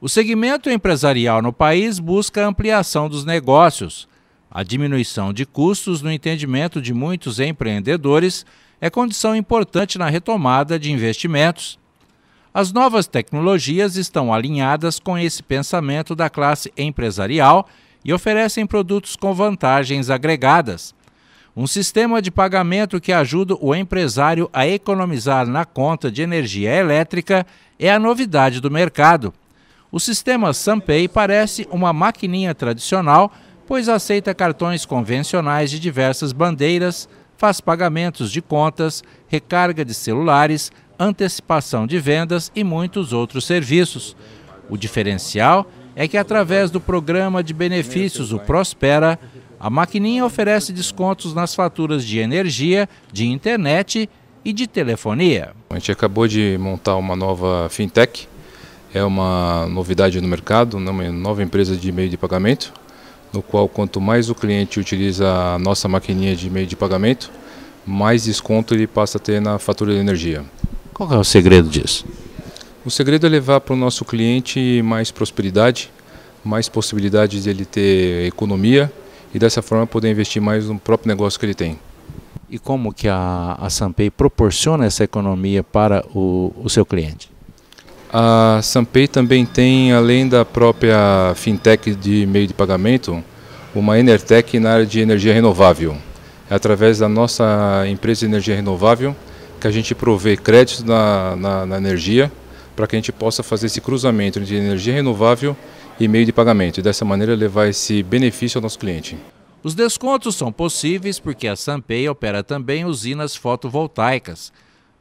O segmento empresarial no país busca a ampliação dos negócios. A diminuição de custos, no entendimento de muitos empreendedores, é condição importante na retomada de investimentos. As novas tecnologias estão alinhadas com esse pensamento da classe empresarial e oferecem produtos com vantagens agregadas. Um sistema de pagamento que ajuda o empresário a economizar na conta de energia elétrica é a novidade do mercado. O sistema SamPay parece uma maquininha tradicional, pois aceita cartões convencionais de diversas bandeiras, faz pagamentos de contas, recarga de celulares, antecipação de vendas e muitos outros serviços. O diferencial é que, através do programa de benefícios O Prospera, a maquininha oferece descontos nas faturas de energia, de internet e de telefonia. A gente acabou de montar uma nova fintech é uma novidade no mercado, né, uma nova empresa de meio de pagamento, no qual quanto mais o cliente utiliza a nossa maquininha de meio de pagamento, mais desconto ele passa a ter na fatura de energia. Qual é o segredo disso? O segredo é levar para o nosso cliente mais prosperidade, mais possibilidades de ele ter economia e dessa forma poder investir mais no próprio negócio que ele tem. E como que a, a Sampei proporciona essa economia para o, o seu cliente? A Sampei também tem, além da própria fintech de meio de pagamento, uma Enertech na área de energia renovável. É através da nossa empresa de energia renovável que a gente provê créditos na, na, na energia para que a gente possa fazer esse cruzamento entre energia renovável e meio de pagamento e dessa maneira levar esse benefício ao nosso cliente. Os descontos são possíveis porque a Sampei opera também usinas fotovoltaicas.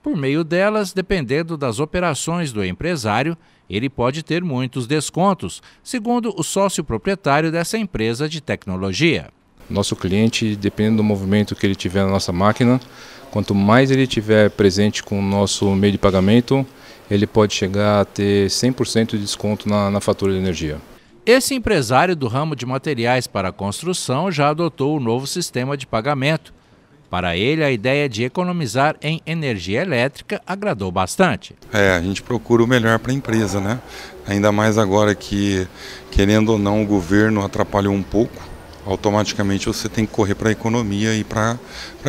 Por meio delas, dependendo das operações do empresário, ele pode ter muitos descontos, segundo o sócio proprietário dessa empresa de tecnologia. Nosso cliente, dependendo do movimento que ele tiver na nossa máquina, quanto mais ele tiver presente com o nosso meio de pagamento, ele pode chegar a ter 100% de desconto na, na fatura de energia. Esse empresário do ramo de materiais para construção já adotou o novo sistema de pagamento para ele, a ideia de economizar em energia elétrica agradou bastante. É, a gente procura o melhor para a empresa, né? Ainda mais agora que, querendo ou não, o governo atrapalhou um pouco. Automaticamente você tem que correr para a economia e para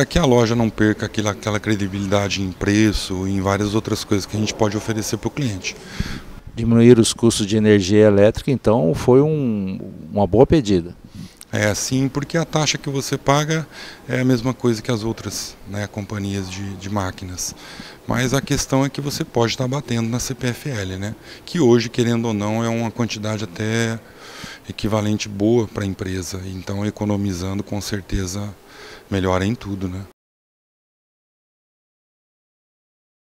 que a loja não perca aquela, aquela credibilidade em preço e em várias outras coisas que a gente pode oferecer para o cliente. Diminuir os custos de energia elétrica, então, foi um, uma boa pedida. É assim porque a taxa que você paga é a mesma coisa que as outras né, companhias de, de, máquinas. Mas a questão é que você pode estar batendo na CPFL, né? que hoje, querendo ou não, é uma quantidade até equivalente boa para a empresa. Então, economizando, com certeza, melhora em tudo. Né?